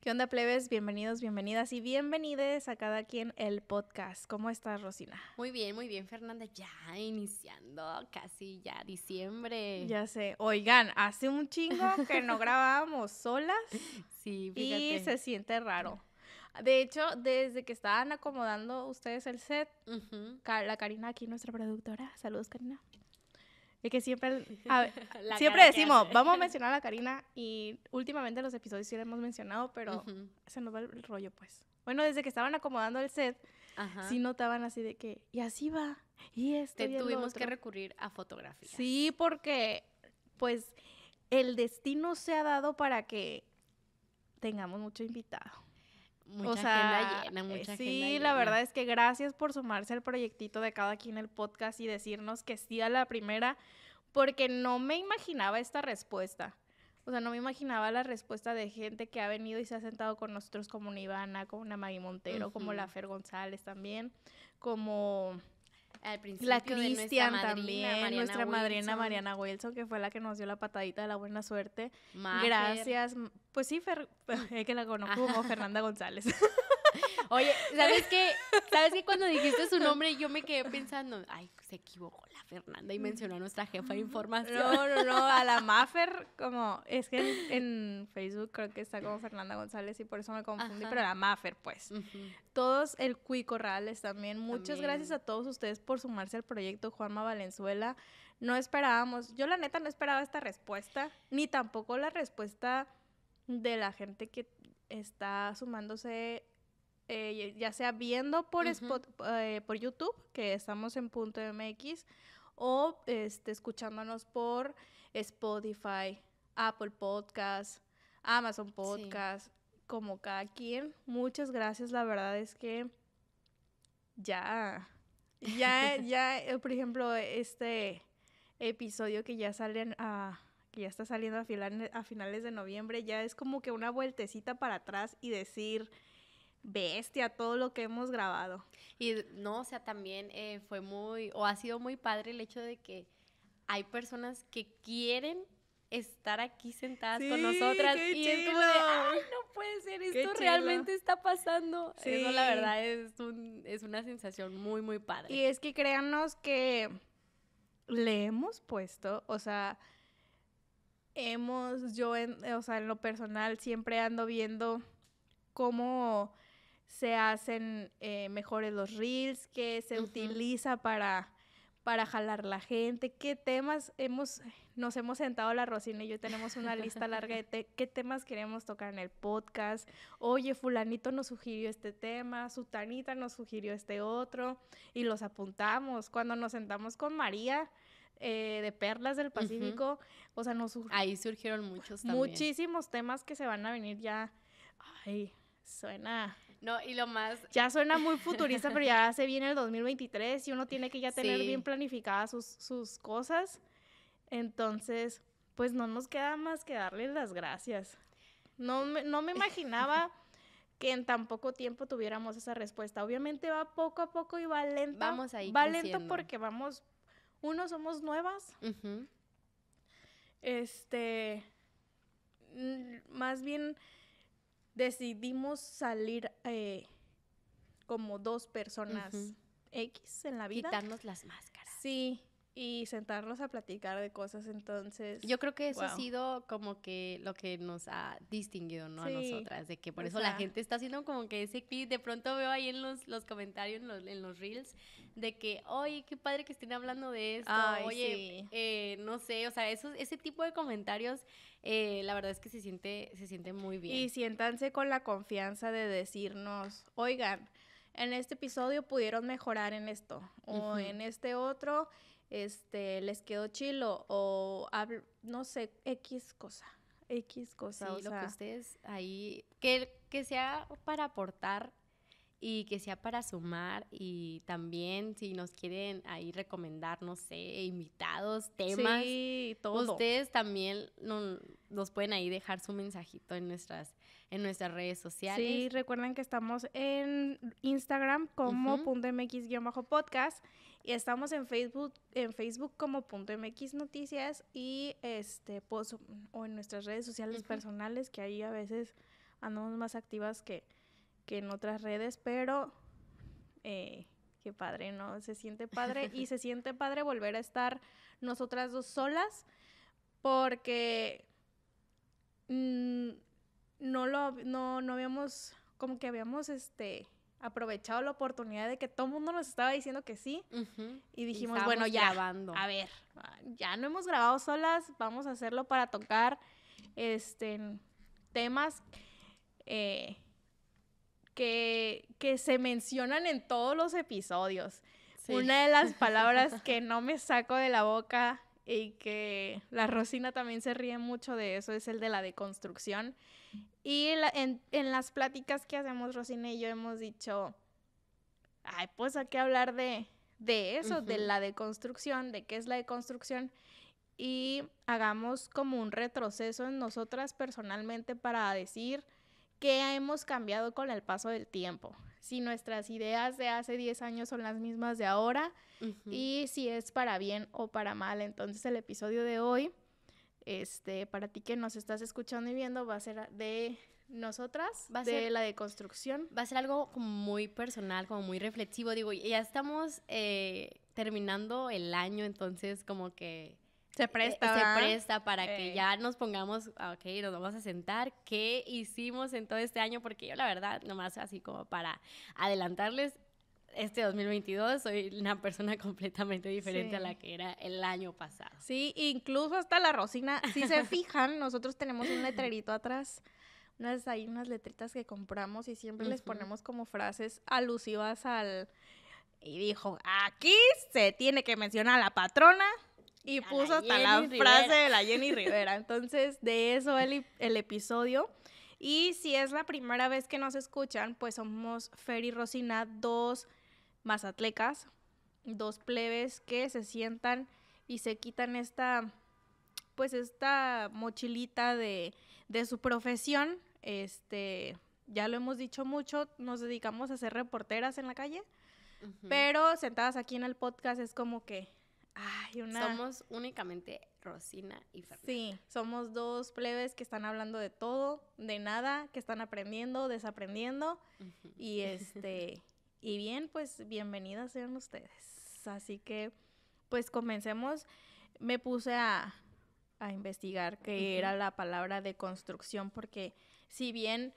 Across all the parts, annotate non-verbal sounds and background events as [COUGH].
¿Qué onda, plebes? Bienvenidos, bienvenidas y bienvenides a cada quien el podcast. ¿Cómo estás, Rosina? Muy bien, muy bien, Fernanda. Ya iniciando casi ya diciembre. Ya sé. Oigan, hace un chingo que no [LAUGHS] grabábamos solas. Sí, fíjate. Y se siente raro. De hecho, desde que estaban acomodando ustedes el set, la Karina aquí, nuestra productora, saludos Karina, es que siempre, [LAUGHS] siempre decimos, vamos a [LAUGHS] mencionar a Karina y últimamente los episodios sí la hemos mencionado, pero se nos va el rollo pues. Bueno, desde que estaban acomodando el set, sí notaban así de que, y así va, y este, tuvimos que recurrir a fotografías Sí, porque pues el destino se ha dado para que tengamos mucho invitado o sea, eh, Sí, la verdad es que gracias por sumarse al proyectito de cada quien el podcast y decirnos que sí a la primera, porque no me imaginaba esta respuesta. O sea, no me imaginaba la respuesta de gente que ha venido y se ha sentado con nosotros como una Ivana, como una Maggie Montero, como la Fer González también, como la Cristian también, nuestra madrina Mariana Wilson, que fue la que nos dio la patadita de la buena suerte. Gracias. Pues sí, [LAUGHS] es que la conozco como Fernanda González. [LAUGHS] Oye, ¿sabes qué? ¿Sabes qué? Cuando dijiste su nombre, yo me quedé pensando, ay, se equivocó la Fernanda y mencionó a nuestra jefa de información. No, no, no, a la Maffer como, es que en, Facebook creo que está como Fernanda González y por eso me confundí, pero pero la Maffer pues. Todos, el Cuico Corrales también. Muchas gracias a todos ustedes por sumarse al proyecto Juanma Valenzuela. No esperábamos, yo la neta no esperaba esta respuesta, ni tampoco la respuesta de la gente que está sumándose eh, ya sea viendo eh, por, YouTube, que estamos en punto MX, o este, escuchándonos por Spotify, Apple Podcast, Amazon Podcast, como cada quien. Muchas gracias, la verdad es que ya, ya, [LAUGHS] ya, eh, por ejemplo, este episodio que ya salen ah, que ya está saliendo a finales de noviembre, ya es como que una vueltecita para atrás y decir, bestia todo lo que hemos grabado. Y no, o sea, también eh, fue muy, o ha sido muy padre el hecho de que hay personas que quieren estar aquí sentadas con nosotras y es como de, ay, no puede ser, esto realmente está pasando. Sí. Eso la verdad es, una sensación muy, muy padre. Y es que créanos que le hemos puesto, o sea, hemos, yo, o sea, en lo personal siempre ando viendo cómo se hacen eh, mejores los reels, que se utiliza para, jalar la gente, qué temas hemos, nos hemos sentado la Rosina y yo tenemos una lista larga de qué temas queremos tocar en el podcast. Oye, fulanito nos sugirió este tema, sutanita nos sugirió este otro y los apuntamos. Cuando nos sentamos con María, eh, de Perlas del Pacífico. O sea, nos Ahí surgieron muchos también. Muchísimos temas que se van a venir ya. Ay, suena no, y lo más... Ya suena muy futurista, pero ya [LAUGHS] se viene el 2023 y uno tiene que ya tener bien planificadas sus, cosas. Entonces, pues no nos queda más que darles las gracias. No me, no me imaginaba [LAUGHS] que en tan poco tiempo tuviéramos esa respuesta. Obviamente va poco a poco y va lento. Vamos ahí. Va creciendo. lento porque vamos, uno somos nuevas. Este, mm, más bien decidimos salir eh, como dos personas X en la vida. Quitarnos las máscaras. Sí, y sentarnos a platicar de cosas, entonces... Yo creo que eso ha sido como que lo que nos ha distinguido, ¿no? A nosotras, de que por eso la gente está haciendo como que ese clip, de pronto veo ahí en los, los comentarios, en los, reels, de que, oye, qué padre que estén hablando de esto, oye, eh, no sé, o sea, esos, ese tipo de comentarios eh, la verdad es que se siente, se siente muy bien. Y siéntanse con la confianza de decirnos, oigan, en este episodio pudieron mejorar en esto o en este otro, este, les quedó chilo o no sé, X cosa. X cosa. Sí, lo que ustedes ahí, que, que sea para aportar y que sea para sumar y también si nos quieren ahí recomendar, no sé, invitados, temas, sí, todo. ustedes también nos, pueden ahí dejar su mensajito en nuestras en nuestras redes sociales. Sí, recuerden que estamos en Instagram como punto MX bajo podcast y estamos en Facebook en Facebook como punto .mx noticias y este pues, o en nuestras redes sociales personales que ahí a veces andamos más activas que que en otras redes, pero eh, qué padre, ¿no? Se siente padre y se [LAUGHS] siente padre volver a estar nosotras dos solas porque mm, no lo no, no habíamos como que habíamos este aprovechado la oportunidad de que todo el mundo nos estaba diciendo que sí y dijimos, bueno, ya, grabando. a ver, ya no hemos grabado solas, vamos a hacerlo para tocar este temas eh, que, que se mencionan en todos los episodios. Una de las [LAUGHS] palabras que no me saco de la boca y que la Rosina también se ríe mucho de eso es el de la deconstrucción. Y en, las pláticas que hacemos Rosina y yo hemos dicho, ay, pues hay que hablar de, de eso, de la deconstrucción, de qué es la deconstrucción, y hagamos como un retroceso en nosotras personalmente para decir, qué hemos cambiado con el paso del tiempo. Si nuestras ideas de hace 10 años son las mismas de ahora y si es para bien o para mal. Entonces el episodio de hoy, este, para ti que nos estás escuchando y viendo, va a ser de nosotras, va a de ser, la deconstrucción. Va a ser algo muy personal, como muy reflexivo. Digo, ya estamos eh, terminando el año, entonces como que se eh, presta. se presta para que eh. ya nos pongamos, ah, ok, nos vamos a sentar, qué hicimos en todo este año, porque yo la verdad, nomás así como para adelantarles, este 2022 soy una persona [LAUGHS] completamente diferente a la que era el año pasado. Sí, incluso hasta la Rosina, si se [LAUGHS] fijan, nosotros tenemos un letrerito atrás unas hay unas letritas que compramos y siempre les ponemos como frases alusivas al y dijo, "Aquí se tiene que mencionar a la patrona y puso hasta la frase de la Jenny Rivera. Entonces, de eso el, el episodio. Y si es la primera vez que nos escuchan, pues somos Fer y Rosina, dos mazatlecas, dos plebes que se sientan y se quitan esta, pues esta mochilita de, su profesión. Este, ya lo hemos dicho mucho, nos dedicamos a ser reporteras en la calle, pero sentadas aquí en el podcast es como que somos únicamente Rosina y Fernanda. Sí, somos dos plebes que están hablando de todo, de nada, que están aprendiendo, desaprendiendo. Y [LAUGHS] este, y bien, pues bienvenidas sean ustedes. Así que, pues comencemos. Me puse a, a investigar qué era la palabra de construcción, porque si bien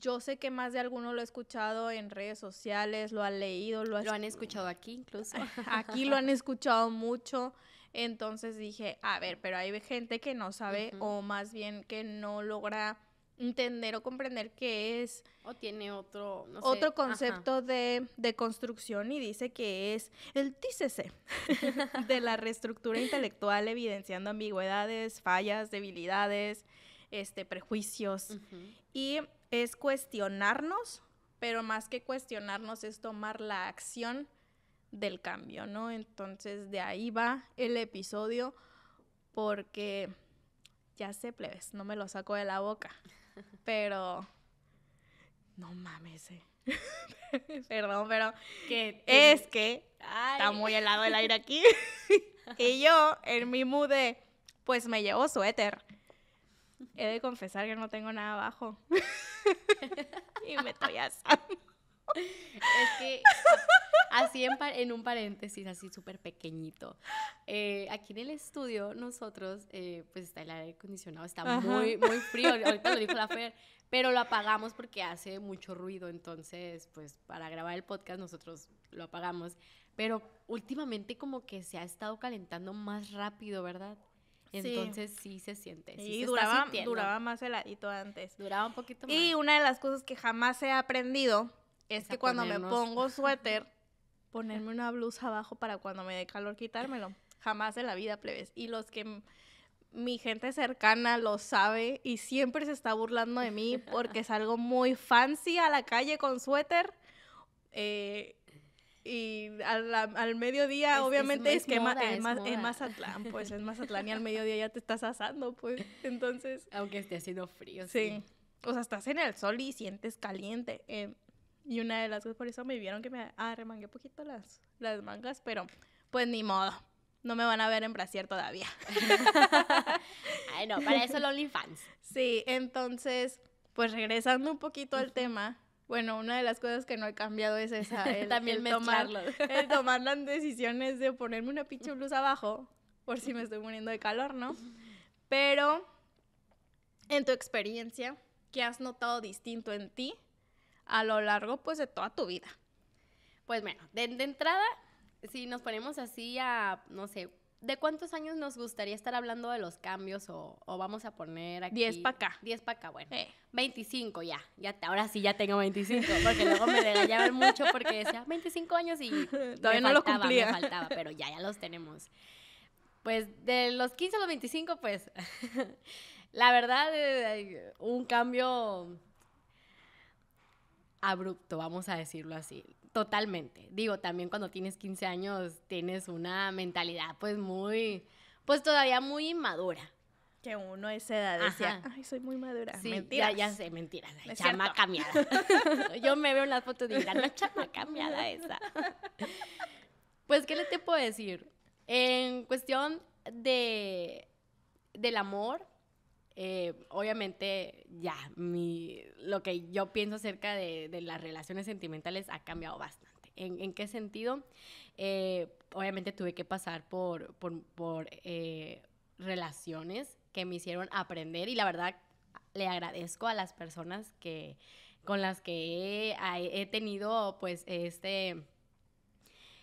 yo sé que más de alguno lo ha escuchado en redes sociales, lo ha leído, lo, ha... lo han escuchado aquí incluso. [LAUGHS] aquí lo han escuchado mucho. Entonces dije, a ver, pero hay gente que no sabe o más bien que no logra entender o comprender qué es. O tiene otro, no sé, otro concepto de, construcción y dice que es el TCC [LAUGHS] de la reestructura intelectual, evidenciando ambigüedades, fallas, debilidades, este, prejuicios. Y es cuestionarnos, pero más que cuestionarnos es tomar la acción del cambio, ¿no? Entonces de ahí va el episodio porque ya sé, plebes, no me lo saco de la boca, [LAUGHS] pero no mames. Eh. [LAUGHS] Perdón, pero es que está muy helado el aire aquí. [LAUGHS] y yo en mi mood pues me llevo suéter. He de confesar que no tengo nada abajo. [LAUGHS] y me estoy asando. Es que así en, un paréntesis, así súper pequeñito. Eh, aquí en el estudio, nosotros, eh, pues está el aire acondicionado, está muy, muy frío. Ahorita lo dijo la Fer, pero lo apagamos porque hace mucho ruido. Entonces, pues para grabar el podcast, nosotros lo apagamos. Pero últimamente, como que se ha estado calentando más rápido, ¿verdad? Entonces sí, se siente. Sí y duraba, duraba más heladito antes. Duraba un poquito más. Y una de las cosas que jamás he aprendido es, que cuando me pongo suéter, [LAUGHS] ponerme una blusa abajo para cuando me dé calor quitármelo. Jamás en la vida, plebes. Y los que mi gente cercana lo sabe y siempre se está burlando de mí porque es [LAUGHS] algo muy fancy a la calle con suéter. Eh, y al, mediodía obviamente es, que es, más, atlán pues es Mazatlán y al mediodía ya te estás asando, pues [LAUGHS] entonces... Aunque esté haciendo frío. Sí. O sea, estás en el sol y sientes caliente. Em, y una de las cosas, por eso me vieron que me arremangué un poquito las, las mangas, pero pues ni modo. No me van a ver en brasier todavía. [LAUGHS] Ay, no, para eso los [LAUGHS] OnlyFans. Sí, entonces, pues regresando un poquito al tema, bueno, una de las cosas que no he cambiado es esa. [LAUGHS] El, También el tomar, [LAUGHS] el tomar las decisiones de ponerme una pinche blusa abajo, por si me estoy muriendo de calor, ¿no? Pero, en tu experiencia, ¿qué has notado distinto en ti a lo largo, pues, de toda tu vida? Pues, bueno, de entrada, si nos ponemos así a, no sé, ¿De cuántos años nos gustaría estar hablando de los cambios o, vamos a poner aquí? 10 para acá. 10 para acá, bueno. 25 eh. ya, ya. Ahora sí ya tengo 25, porque luego me regañaban mucho porque decía 25 años y [LAUGHS] todavía no faltaba, lo cumplía. Me faltaba, pero ya, ya los tenemos. Pues de los 15 a los 25, pues [LAUGHS] la verdad, eh, un cambio abrupto, vamos a decirlo así. Totalmente. Digo, también cuando tienes 15 años tienes una mentalidad pues muy, pues todavía muy madura Que uno a esa edad decía, ay, soy muy madura. Sí, Ya, sé, mentiras. chama cambiada. [LAUGHS] Yo me veo en las fotos y digo, la chama cambiada esa. [LAUGHS] pues, ¿qué le te puedo decir? En cuestión de, del amor, eh, obviamente ya lo que yo pienso acerca de, las relaciones sentimentales ha cambiado bastante. ¿En, qué sentido? Eh, obviamente tuve que pasar por, eh, relaciones que me hicieron aprender y la verdad le agradezco a las personas que, con las que he, tenido pues este...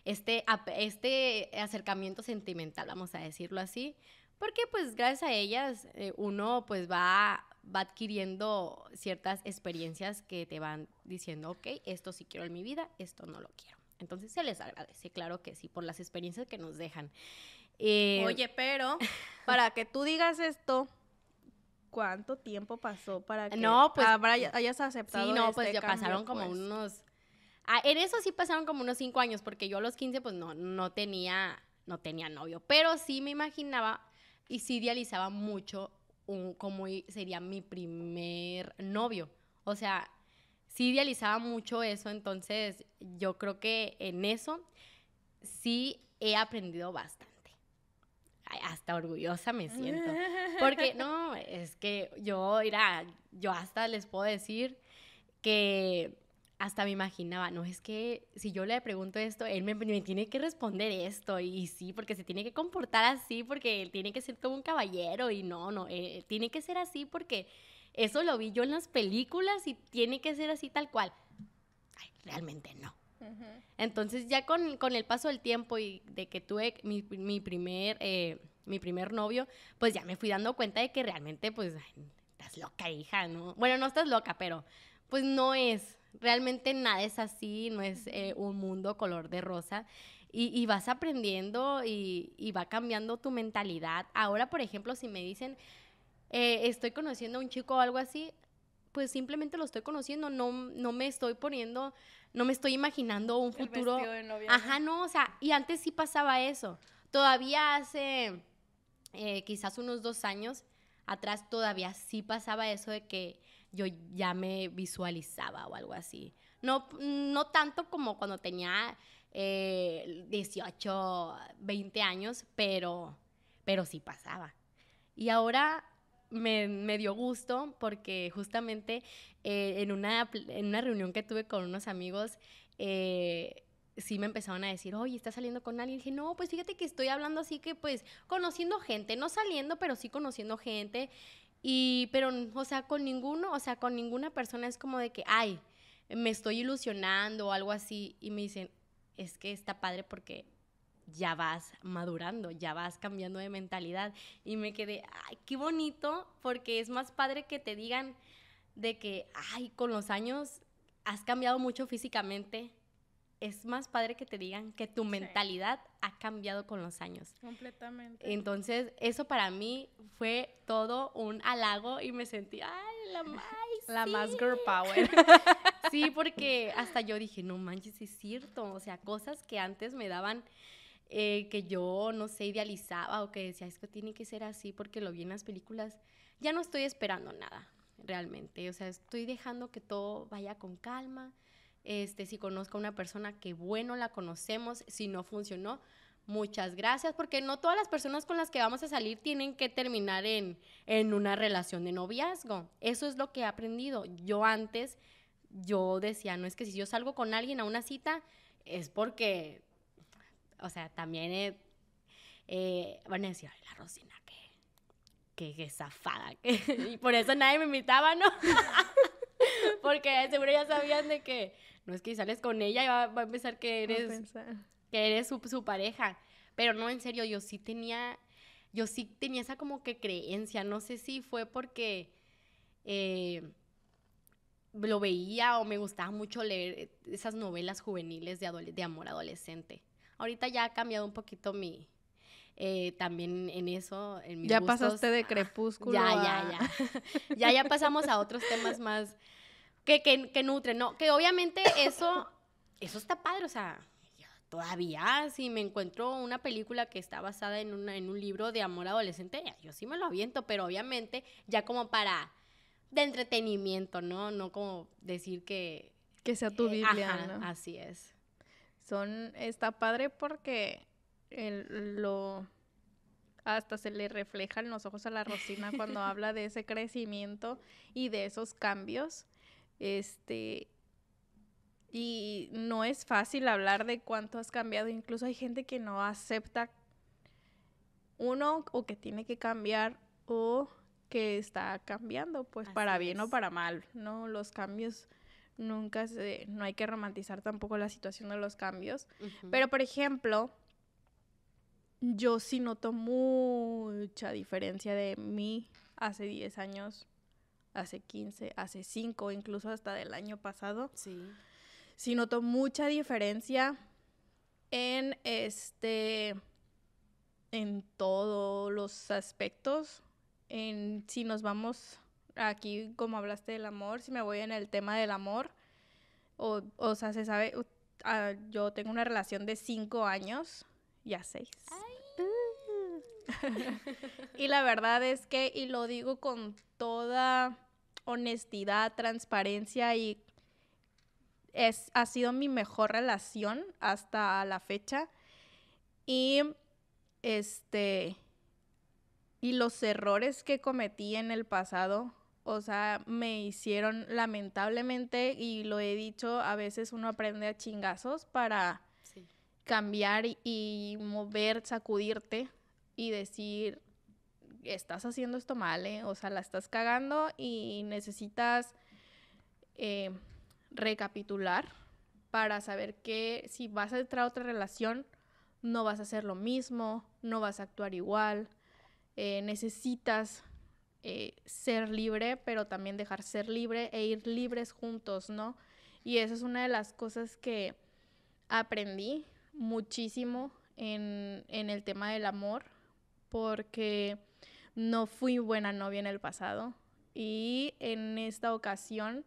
Este, este acercamiento sentimental, vamos a decirlo así, porque pues gracias a ellas eh, uno pues va, adquiriendo ciertas experiencias que te van diciendo, ok, esto sí quiero en mi vida, esto no lo quiero. Entonces se les agradece, claro que sí, por las experiencias que nos dejan. Eh, Oye, pero [LAUGHS] para que tú digas esto, ¿cuánto tiempo pasó para que no, pues, hayas aceptado? Sí, no, este pues ya pasaron como pues? unos... Ah, en eso sí pasaron como unos cinco años, porque yo a los 15 pues no, no tenía, no tenía novio, pero sí me imaginaba y sí idealizaba mucho un, como sería mi primer novio. O sea, sí idealizaba mucho eso, entonces yo creo que en eso sí he aprendido bastante. hasta orgullosa me siento. [LAUGHS] Porque no, es que yo, mira, yo hasta les puedo decir que hasta me imaginaba, no es que si yo le pregunto esto, él me, tiene que responder esto, y, sí, porque se tiene que comportar así, porque él tiene que ser como un caballero, y no, no, eh, tiene que ser así porque eso lo vi yo en las películas y tiene que ser así tal cual. Ay, realmente no. Entonces ya con, el paso del tiempo y de que tuve mi, primer, eh, mi primer novio, pues ya me fui dando cuenta de que realmente pues estás loca, hija, ¿no? Bueno, no estás loca, pero pues no es, Realmente nada es así, no es eh, un mundo color de rosa. Y, vas aprendiendo y, va cambiando tu mentalidad. Ahora, por ejemplo, si me dicen, eh, estoy conociendo a un chico o algo así, pues simplemente lo estoy conociendo, no, no me estoy poniendo, no me estoy imaginando un futuro. Ajá, no, o sea, y antes sí pasaba eso. Todavía hace eh, quizás unos dos años atrás todavía sí pasaba eso de que yo ya me visualizaba o algo así. No, no tanto como cuando tenía 18, eh, 20 años, pero, pero sí pasaba. Y ahora me, dio gusto porque justamente eh, en, una, en una reunión que tuve con unos amigos, eh, sí me empezaron a decir, oye, ¿estás saliendo con alguien? Y dije, no, pues fíjate que estoy hablando así que pues conociendo gente, no saliendo, pero sí conociendo gente. Y, pero, o sea, con ninguno, o sea, con ninguna persona es como de que, ay, me estoy ilusionando o algo así. Y me dicen, es que está padre porque ya vas madurando, ya vas cambiando de mentalidad. Y me quedé, ay, qué bonito, porque es más padre que te digan de que, ay, con los años has cambiado mucho físicamente. Es más padre que te digan que tu mentalidad ha cambiado con los años. Completamente. Entonces, eso para mí fue todo un halago y me sentí, ay, la más. [LAUGHS] La más girl power. [LAUGHS] sí, porque hasta yo dije, no manches, es cierto. O sea, cosas que antes me daban. Eh, que yo, no sé, idealizaba o que decía, esto que tiene que ser así porque lo vi en las películas, ya no estoy esperando nada, realmente. O sea, estoy dejando que todo vaya con calma, este, si conozco a una persona que bueno, la conocemos, si no funcionó, muchas gracias, porque no todas las personas con las que vamos a salir tienen que terminar en, una relación de noviazgo. Eso es lo que he aprendido. Yo antes, yo decía, no es que si yo salgo con alguien a una cita, es porque, o sea, también eh, eh, van a decir, la Rosina, qué que, zafada. [LAUGHS] y por eso nadie me invitaba, ¿no? [LAUGHS] Porque seguro ya sabían de que no es que sales con ella y va, a empezar que eres, que eres su, pareja. Pero no, en serio, yo sí tenía, yo sí tenía esa como que creencia. No sé si fue porque eh, lo veía o me gustaba mucho leer esas novelas juveniles de, de amor adolescente. Ahorita ya ha cambiado un poquito mi, eh, también en eso, Ya pasaste de crepúsculo. Ya, ya, ya. [LAUGHS] ya, ya pasamos a otros temas más, que, que, ¿no? Que obviamente eso, [COUGHS] eso está padre, o sea, todavía si me encuentro una película que está basada en, una, en un libro de amor adolescente, yo sí me lo aviento, pero obviamente ya como para de entretenimiento, ¿no? No como decir que... sea tu eh, Biblia, Así es. Son, está padre porque lo... Hasta se le reflejan los ojos a la Rosina cuando [LAUGHS] habla de ese crecimiento y de esos cambios este, y no es fácil hablar de cuánto has cambiado. Incluso hay gente que no acepta uno o que tiene que cambiar o que está cambiando, pues para bien o para mal, ¿no? Los cambios nunca se, no hay que romantizar tampoco la situación de los cambios. Pero por ejemplo, yo sí noto mucha diferencia de mí hace 10 años hace 15, hace 5, incluso hasta del año pasado. Sí. Sí noto mucha diferencia en este en todos los aspectos. En si nos vamos aquí como hablaste del amor, si me voy en el tema del amor o, o sea, se sabe ah, yo tengo una relación de 5 años, ya 6. [LAUGHS] y la verdad es que, y lo digo con toda honestidad, transparencia y es, ha sido mi mejor relación hasta la fecha. Y este y los errores que cometí en el pasado, o sea, me hicieron lamentablemente y lo he dicho, a veces uno aprende a chingazos para cambiar y mover, sacudirte y decir, estás haciendo esto mal, eh, o sea, la estás cagando y necesitas eh, recapitular para saber que si vas a entrar a otra relación, no vas a hacer lo mismo, no vas a actuar igual, eh, necesitas ser libre, pero también dejar ser libre e ir libres juntos, ¿no? Y esa es una de las cosas que aprendí muchísimo en, en el tema del amor, porque no fui buena novia en el pasado y en esta ocasión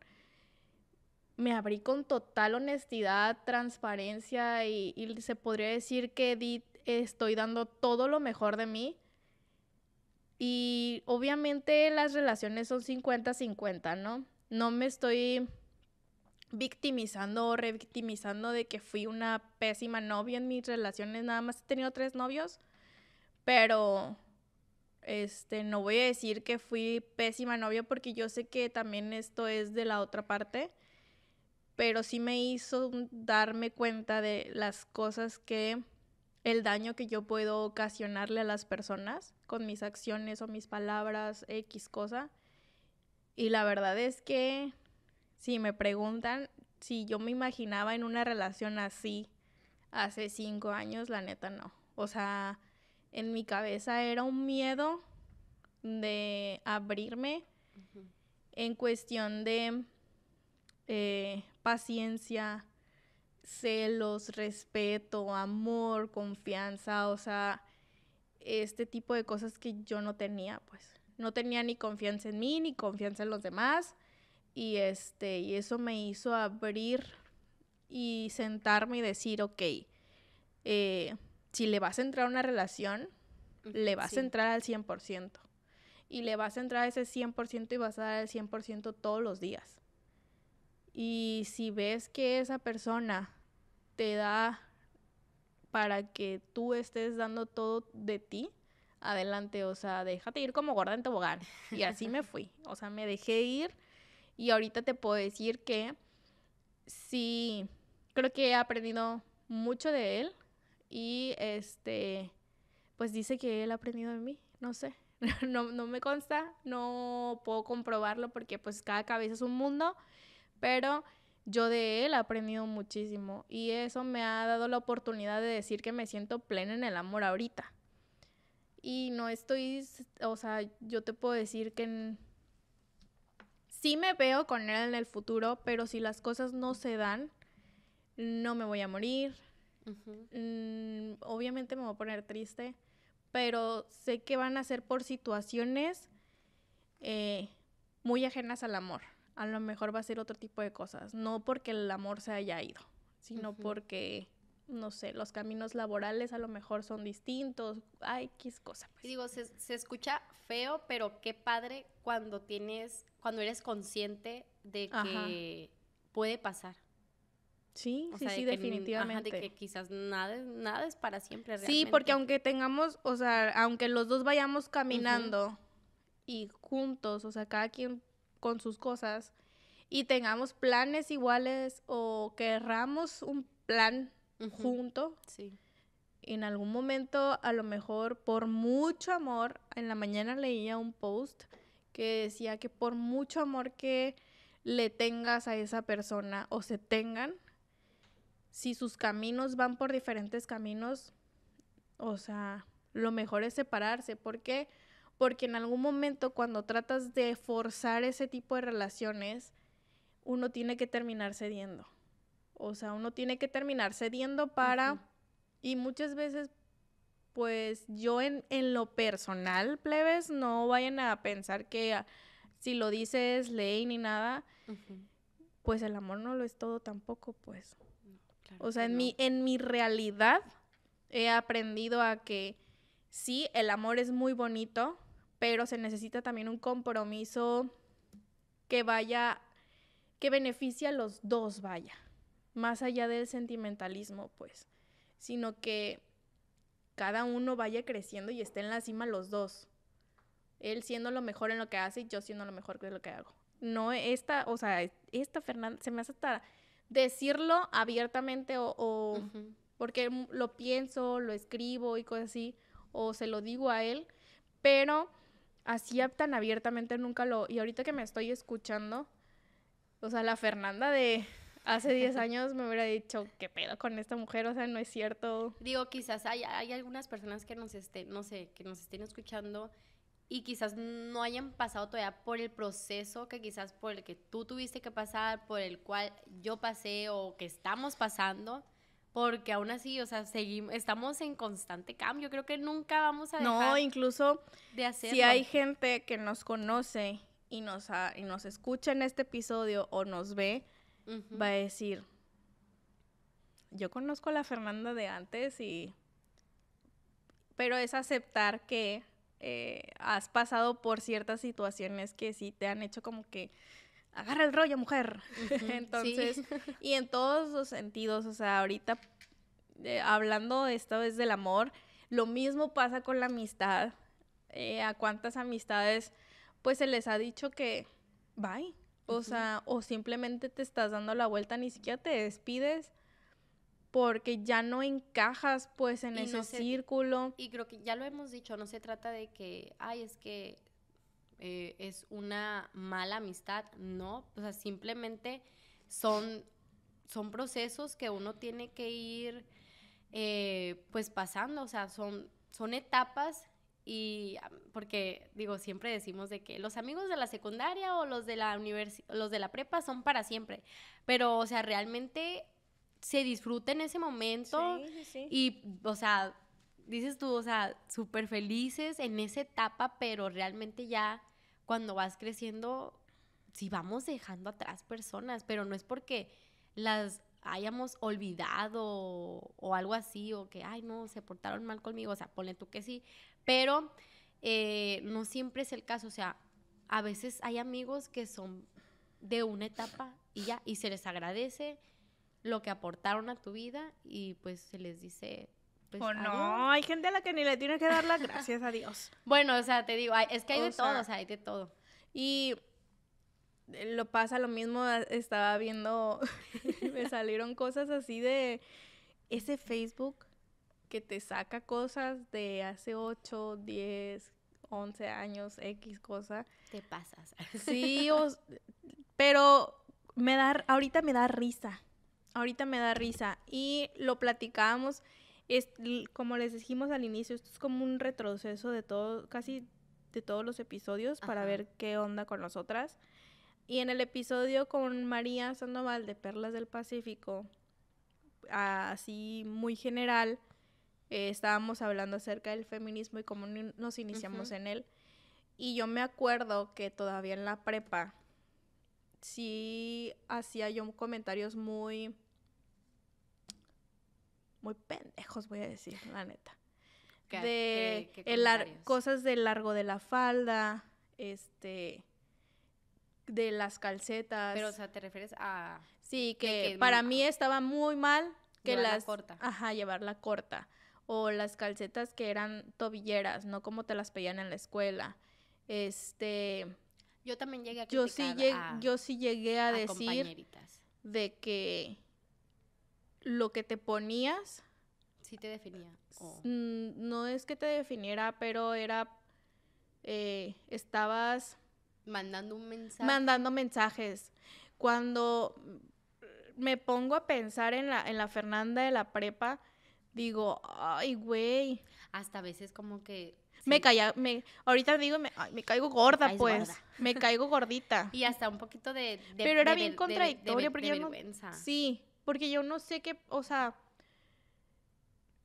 me abrí con total honestidad, transparencia y, se podría decir que estoy dando todo lo mejor de mí. Y obviamente las relaciones son 50-50, ¿no? No me estoy victimizando o revictimizando de que fui una pésima novia en mis relaciones. Nada más he tenido tres novios, pero este, no voy a decir que fui pésima novia porque yo sé que también esto es de la otra parte, pero sí me hizo darme cuenta de las cosas que el daño que yo puedo ocasionarle a las personas con mis acciones o mis palabras, X cosa. Y la verdad es que si me preguntan si yo me imaginaba en una relación así hace cinco años, la neta no. O sea, en mi cabeza era un miedo de abrirme en cuestión de eh, paciencia, celos, respeto, amor, confianza, o sea, este tipo de cosas que yo no tenía, pues. No tenía ni confianza en mí, ni confianza en los demás. Y, este, y eso me hizo abrir y sentarme y decir, ok, eh, si le vas a entrar a una relación, le vas a entrar al 100%. Y le vas a entrar a ese 100% y vas a dar el 100% todos los días. Y si ves que esa persona te da para que tú estés dando todo de ti, adelante, o sea, déjate ir como gorda en hogar. Y así me [LAUGHS] fui, o sea, me dejé ir y ahorita te puedo decir que sí, creo que he aprendido mucho de él, y este, pues dice que él ha aprendido de mí, no sé, [LAUGHS] no, me consta, no puedo comprobarlo porque pues cada cabeza es un mundo, pero yo de él he aprendido muchísimo y eso me ha dado la oportunidad de decir que me siento plena en el amor ahorita. Y no estoy, o sea, yo te puedo decir que sí me veo con él en el futuro, pero si las cosas no se dan, no me voy a morir, Mm, obviamente me voy a poner triste, pero sé que van a ser por situaciones eh, muy ajenas al amor. A lo mejor va a ser otro tipo de cosas, no porque el amor se haya ido, sino porque no sé, los caminos laborales a lo mejor son distintos, ay, qué cosa. Pues. Digo, se, se, escucha feo, pero qué padre cuando tienes, cuando eres consciente de que puede pasar. Sí, sí, definitivamente. Que, que quizás nada, nada es para siempre. Realmente. Sí, porque aunque tengamos, o sea, aunque los dos vayamos caminando y juntos, o sea, cada quien con sus cosas, y tengamos planes iguales o querramos un plan junto, sí. en algún momento, a lo mejor por mucho amor, en la mañana leía un post que decía que por mucho amor que le tengas a esa persona o se tengan, si sus caminos van por diferentes caminos, o sea, lo mejor es separarse. ¿Por qué? Porque en algún momento cuando tratas de forzar ese tipo de relaciones, uno tiene que terminar cediendo. O sea, uno tiene que terminar cediendo para... Y muchas veces, pues yo en, lo personal, plebes, no vayan a pensar que ah, si lo dices ley ni nada, pues el amor no lo es todo tampoco, pues o sea, en, mi, en mi realidad he aprendido a que sí, el amor es muy bonito, pero se necesita también un compromiso que vaya, que beneficie a los dos, vaya, más allá del sentimentalismo, pues, sino que cada uno vaya creciendo y esté en la cima los dos. Él siendo lo mejor en lo que hace y yo siendo lo mejor en lo que hago. No, esta, o sea, esta Fernanda se me hace hasta decirlo abiertamente o, porque lo pienso, lo escribo y cosas así, o se lo digo a él, pero así tan abiertamente nunca lo... Y ahorita que me estoy escuchando, o sea, la Fernanda de [LAUGHS] hace 10 [LAUGHS] años me hubiera dicho, ¿qué pedo con esta mujer? O sea, no es cierto. Digo, quizás hay, hay algunas personas que nos estén, no sé, que nos estén escuchando y quizás no hayan pasado todavía por el proceso que quizás por el que tú tuviste que pasar, por el cual yo pasé o que estamos pasando, porque aún así, o sea, seguimos, estamos en constante cambio, creo que nunca vamos a dejar No, incluso de hacerlo. si hay gente que nos conoce y nos, y nos escucha en este episodio o nos ve, va a decir, yo conozco a la Fernanda de antes y... Pero es aceptar que eh, has pasado por ciertas situaciones que sí te han hecho como que agarra el rollo, mujer. [LAUGHS] Entonces, [LAUGHS] y en todos los sentidos, o sea, ahorita eh, hablando esta vez del amor, lo mismo pasa con la amistad. Eh, a cuántas amistades pues se les ha dicho que bye, o sea, o simplemente te estás dando la vuelta, ni siquiera te despides porque ya no encajas pues en ese círculo. Y creo que ya lo hemos dicho, no se trata de que, ay, es que eh, es una mala amistad, no, o sea, simplemente son, son procesos que uno tiene que ir eh, pues pasando, o sea, son, son etapas y porque digo siempre decimos de que los amigos de la secundaria o los de la los de la prepa son para siempre pero o sea realmente se disfruta en ese momento. Y, o sea, dices tú, o sea, súper felices en esa etapa, pero realmente ya cuando vas creciendo, sí vamos dejando atrás personas, pero no es porque las hayamos olvidado o, algo así, o que, ay, no, se portaron mal conmigo, o sea, ponle tú que sí, pero eh, no siempre es el caso, o sea, a veces hay amigos que son de una etapa y ya, y se les agradece lo que aportaron a tu vida y pues se les dice... Pues, o pues, no, hay gente a la que ni le tiene que dar las gracias a Dios. [LAUGHS] Bueno, o sea, te digo, es que hay de todo, o sea, hay de todo. Y lo pasa lo mismo, ah, estaba viendo, [LAUGHS] me salieron cosas así de ese Facebook que te saca cosas de hace 8, 10, 11 años, X cosa. Te pasas. Sí, [LAUGHS] pero me da, ahorita me da risa ahorita me da risa y lo platicábamos, como les dijimos al inicio, esto es como un retroceso de todo, casi de todos los episodios para ver qué onda con nosotras. Y en el episodio con María Sandoval de Perlas del Pacífico, así muy general, eh, estábamos hablando acerca del feminismo y cómo nos iniciamos en él. Y yo me acuerdo que todavía en la prepa sí hacía yo comentarios muy muy pendejos, voy a decir, la neta. de cosas del largo de la falda, este de las calcetas. Pero o sea, te refieres a Sí, que, para mí estaba muy mal que llevarla las corta. Ajá, llevarla corta o las calcetas que eran tobilleras, no como te las pedían en la escuela. Este Yo también llegué a yo sí llegué, yo sí llegué a decir de que lo que te ponías. Sí te definía. No es que te definiera, pero era. Eh, estabas. Mandando un mensaje. Mandando mensajes. Cuando me pongo a pensar en la, en la Fernanda de la prepa, digo, ay, güey. Hasta a veces como que Me caía... me, ahorita digo, me, caigo gorda, pues. Me caigo gordita. [LAUGHS] y hasta un poquito de. Pero era bien contradictorio, porque yo Sí, porque yo no sé qué, o sea,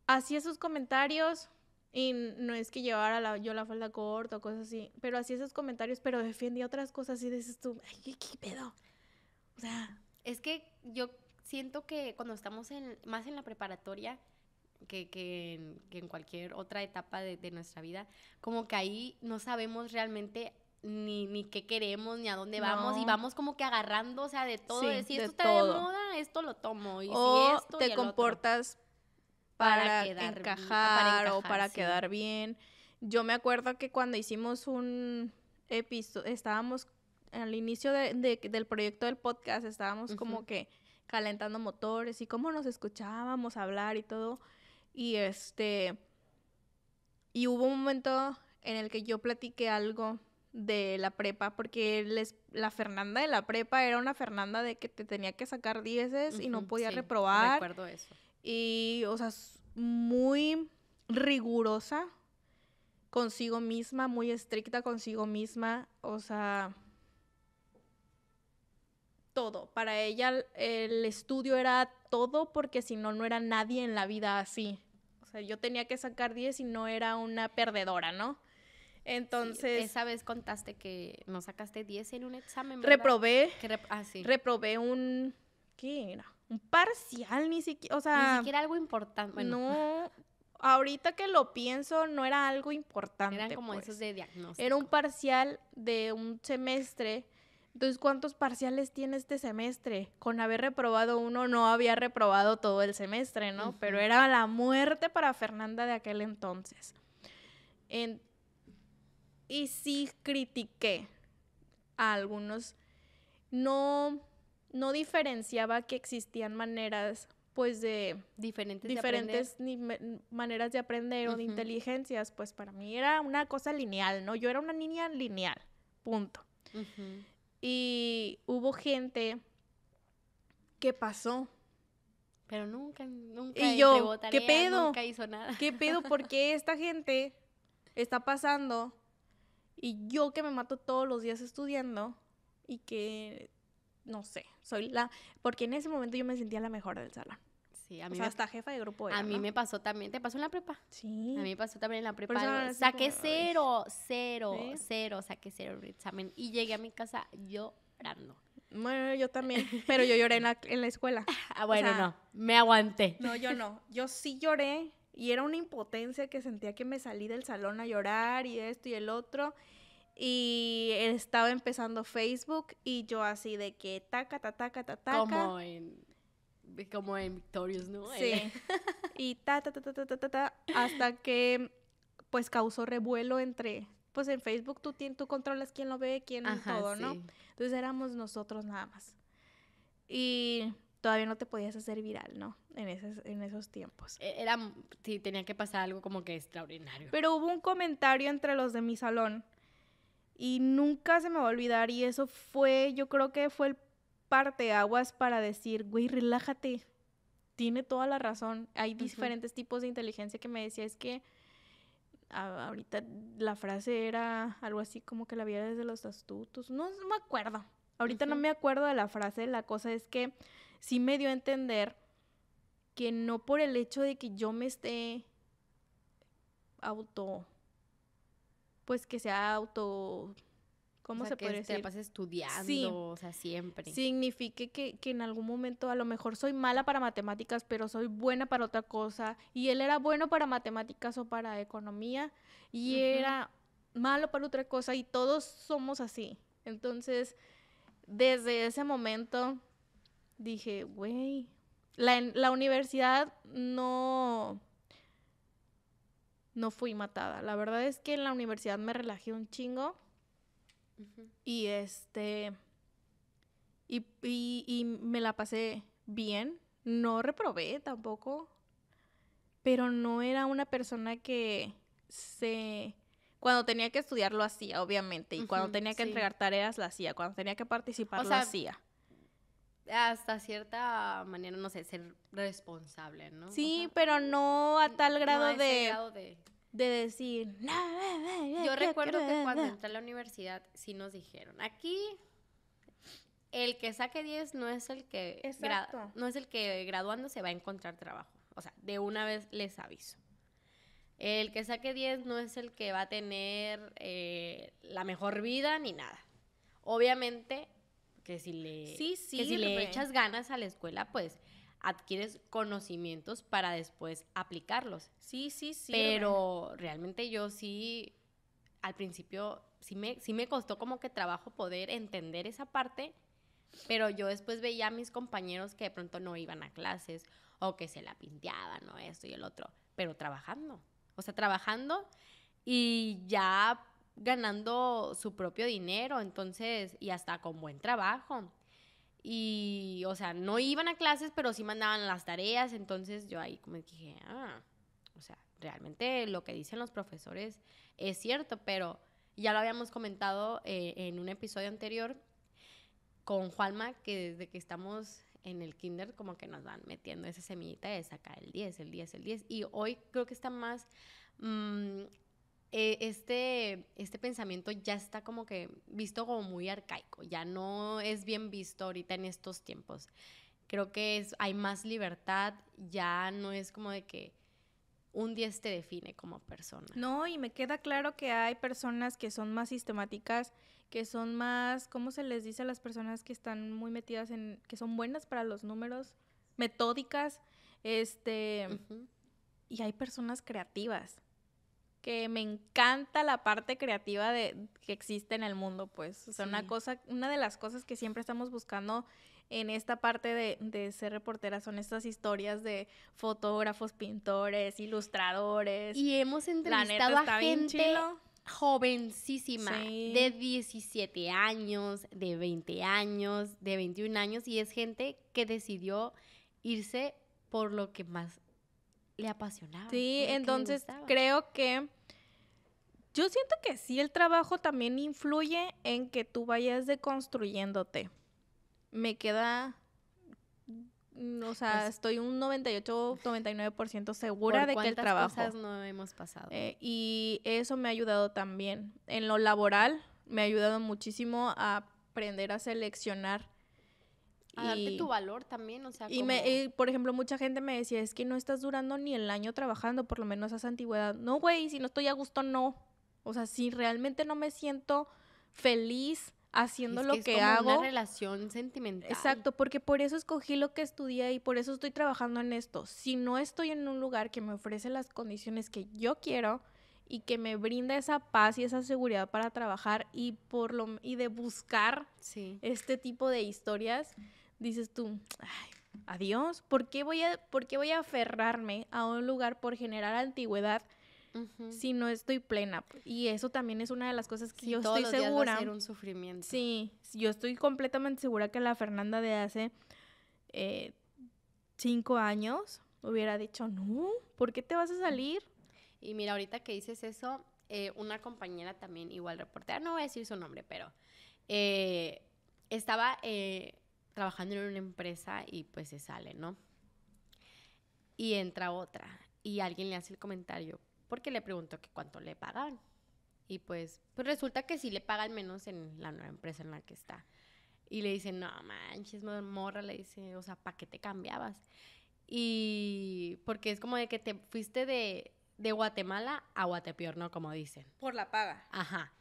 hacía esos comentarios y no es que llevara la, yo la falda corta o cosas así, pero hacía esos comentarios, pero defendía otras cosas y dices tú, ay, ¿qué, pedo? O sea... Es que yo siento que cuando estamos más en la preparatoria que, en, cualquier otra etapa de nuestra vida, como que ahí no sabemos realmente ni, ni qué queremos, ni a dónde vamos, y vamos como que agarrando, o sea, de todo, si esto está de moda, esto lo tomo, y o si esto, te comportas Para, encajar, o para quedar bien. Yo me acuerdo que cuando hicimos un episodio, estábamos al inicio de, del proyecto del podcast, estábamos como que calentando motores y cómo nos escuchábamos hablar y todo. Y este, y hubo un momento en el que yo platiqué algo de la prepa, porque la Fernanda de la prepa era una Fernanda de que te tenía que sacar dieces y no podía reprobar. Recuerdo eso. Y, o sea, muy rigurosa consigo misma, muy estricta consigo misma, o sea, todo. Para ella el estudio era todo porque si no, no era nadie en la vida así. O sea, yo tenía que sacar diez y no era una perdedora, ¿no? Entonces. esa vez contaste que no sacaste 10 en un examen. ¿verdad? Reprobé. Ah, Reprobé un. ¿Qué era? Un parcial, ni siquiera. O sea. Ni siquiera algo importante. No. [LAUGHS] Ahorita que lo pienso, no era algo importante. Eran como pues. esos de diagnóstico. Era un parcial de un semestre. Entonces, ¿cuántos parciales tiene este semestre? Con haber reprobado uno, no había reprobado todo el semestre, ¿no? Pero era la muerte para Fernanda de aquel entonces. Entonces... Y sí critiqué a algunos. No, no diferenciaba que existían maneras, pues, de... Diferentes, diferentes maneras de aprender o de inteligencias. Pues para mí era una cosa lineal, ¿no? Yo era una niña lineal, punto. Y hubo gente que pasó. Pero nunca, nunca y yo, ¿qué pedo? Nunca hizo nada. ¿Qué pedo? Porque [LAUGHS] esta gente está pasando y yo que me mato todos los días estudiando y que, no sé, soy la... Porque en ese momento yo me sentía la mejor del salón. Sí, a mí o hasta jefa de grupo A mí me pasó también. ¿Te pasó en la prepa? Sí. A mí me pasó también en la prepa. saqué cero, cero, cero, saqué cero el examen. Y llegué a mi casa llorando. Bueno, yo también, pero yo lloré en la, escuela. [LAUGHS] Ah, bueno, no, me aguanté. No, yo no. Yo sí lloré y era una impotencia que sentía que me salí del salón a llorar y esto y el otro. Y estaba empezando Facebook y yo así de que ta ta ta ta Como en, como en Victorious, ¿no? Sí. [LAUGHS] y ta, ta, ta, ta, ta, ta, ta, hasta que pues causó revuelo entre, pues en Facebook tú, tú controlas quién lo ve, quién todo, ¿no? Entonces éramos nosotros nada más. Y todavía no te podías hacer viral, ¿no? En, esos, en esos tiempos. E, era, sí, tenía que pasar algo como que extraordinario. Pero hubo un comentario entre los de mi salón y nunca se me va a olvidar y eso fue, yo creo que fue el aguas para decir, güey, relájate, tiene toda la razón. Hay diferentes tipos de inteligencia que me decía, es que ahorita la frase era algo así como que la viera desde los astutos, no, me acuerdo. Ahorita no me acuerdo de la frase, la cosa es que sí me dio a entender que no por el hecho de que yo me esté auto, pues que sea auto, ¿cómo se puede decir? Te pases estudiando, o sea, siempre. Signifique que, en algún momento a lo mejor soy mala para matemáticas, pero soy buena para otra cosa, y él era bueno para matemáticas o para economía, y era malo para otra cosa, y todos somos así. Entonces, desde ese momento dije, güey, la, universidad no no fui matada. La verdad es que en la universidad me relajé un chingo. Y este. Y, me la pasé bien. No reprobé tampoco. Pero no era una persona que se. Cuando tenía que estudiar lo hacía, obviamente. Y cuando tenía que entregar tareas, lo hacía. Cuando tenía que participar, lo hacía hasta cierta manera, no sé, ser responsable, ¿no? Sí, pero no a tal grado, no de, de... de... decir... Eh, eh, eh, Yo recuerdo que cuando entré a la universidad sí nos dijeron, aquí el que saque 10 no es el que... Exacto. No es el que graduando se va a encontrar trabajo. O sea, de una vez les aviso. El que saque 10 no es el que va a tener la mejor vida ni nada. Obviamente que si le, si le echas ganas a la escuela, pues adquieres conocimientos para después aplicarlos. Sí, sí, sí. Pero realmente yo sí, al principio, sí me, sí me costó como que trabajo poder entender esa parte, pero yo después veía a mis compañeros que de pronto no iban a clases o que se la pinteaban o esto y el otro, pero trabajando. O sea, trabajando y ya ganando su propio dinero, entonces, y hasta con buen trabajo. Y, o sea, no iban a clases, pero sí mandaban las tareas, entonces yo ahí como dije, ah, o sea, realmente lo que dicen los profesores es cierto, pero ya lo habíamos comentado eh, en un episodio anterior con Juanma, que desde que estamos en el kinder como que nos van metiendo esa semillita de sacar el 10, el 10, el 10. Y hoy creo que está más mm, eh, este, este pensamiento ya está como que visto como muy arcaico, ya no es bien visto ahorita en estos tiempos. Creo que es, hay más libertad, ya no es como de que un 10 te define como persona. No, y me queda claro que hay personas que son más sistemáticas, que son más, ¿cómo se les dice a las personas que están muy metidas en, que son buenas para los números, metódicas, este, y hay personas creativas que me encanta la parte creativa de, que existe en el mundo, pues. O sea, una cosa, una de las cosas que siempre estamos buscando en esta parte de, ser reportera son estas historias de fotógrafos, pintores, ilustradores. Y hemos entrevistado a gente jovencísima, de 17 años, de 20 años, de 21 años, y es gente que decidió irse por lo que más le apasionaba. Sí, entonces creo que yo siento que sí, el trabajo también influye en que tú vayas deconstruyéndote. Me queda, mm, o sea, pues estoy un 98, 99% segura de que el trabajo... Cosas no hemos pasado. Eh, y eso me ha ayudado también. En lo laboral me ha ayudado muchísimo a aprender a seleccionar. A darte tu valor también, o sea. Y, me, por ejemplo, mucha gente me decía, es que no estás durando ni el año trabajando, por lo menos esa antigüedad. No, güey, si no estoy a gusto, no. O sea, si realmente no me siento feliz haciendo lo que lo que, es como hago. Una relación sentimental. Exacto, porque por eso escogí lo que estudié y por eso estoy trabajando en esto. Si no estoy en un lugar que me ofrece las condiciones que yo quiero y que me brinda esa paz y esa seguridad para trabajar y por lo y de buscar este tipo de historias, dices tú, adiós, ¿por qué voy a por qué voy a aferrarme a un lugar por generar antigüedad si no estoy plena. Y eso también es una de las cosas que yo estoy segura. a un sufrimiento. Sí, yo estoy completamente segura que la Fernanda de hace eh, cinco años hubiera dicho, no, ¿por qué te vas a salir? Y mira, ahorita que dices eso, eh, una compañera también, igual reportera, no voy a decir su nombre, pero eh, estaba trabajando en una empresa y pues se sale, ¿no? Y entra otra y alguien le hace el comentario, porque le preguntó que cuánto le pagaban. Y pues, pues resulta que sí le pagan menos en la nueva empresa en la que está. Y le dicen no manches, morra, le dice, o sea, ¿para qué te cambiabas? Y porque es como de que te fuiste de, de Guatemala a ¿no? como dicen. Por la paga. Ajá.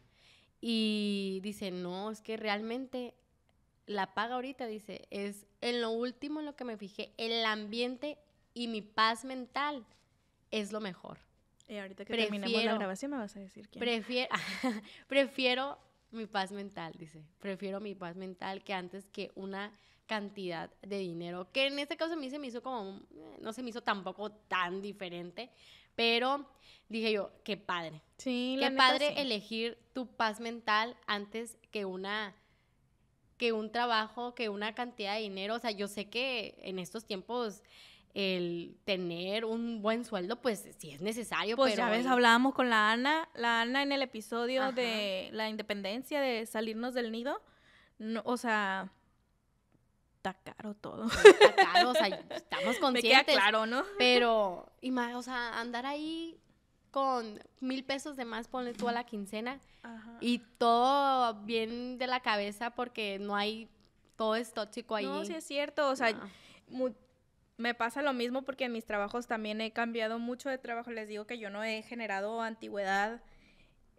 Y dice, no, es que realmente la paga ahorita, dice, es en lo último en lo que me fijé, el ambiente y mi paz mental es lo mejor. Eh, ahorita que prefiero, la grabación me vas a decir quién. Prefiero, [LAUGHS] prefiero mi paz mental, dice. Prefiero mi paz mental que antes que una cantidad de dinero, que en este caso a mí se me hizo como, eh, no se me hizo tampoco tan diferente, pero dije yo, qué padre. Sí, qué padre elegir tu paz mental antes que una que un trabajo, que una cantidad de dinero, o sea, yo sé que en estos tiempos el tener un buen sueldo, pues sí es necesario. Pues ya ves, hablábamos con la Ana, la Ana en el episodio de la independencia, de salirnos del nido. o sea, está caro todo. Está caro, o sea, estamos [LAUGHS] conscientes. claro, ¿no? Pero, y más, o sea, andar ahí con mil pesos de más, ponle tú a la quincena. Y todo bien de la cabeza porque no hay, todo es tóxico ahí. No, sí es cierto, o sea, me pasa lo mismo porque en mis trabajos también he cambiado mucho de trabajo. Les digo que yo no he generado antigüedad.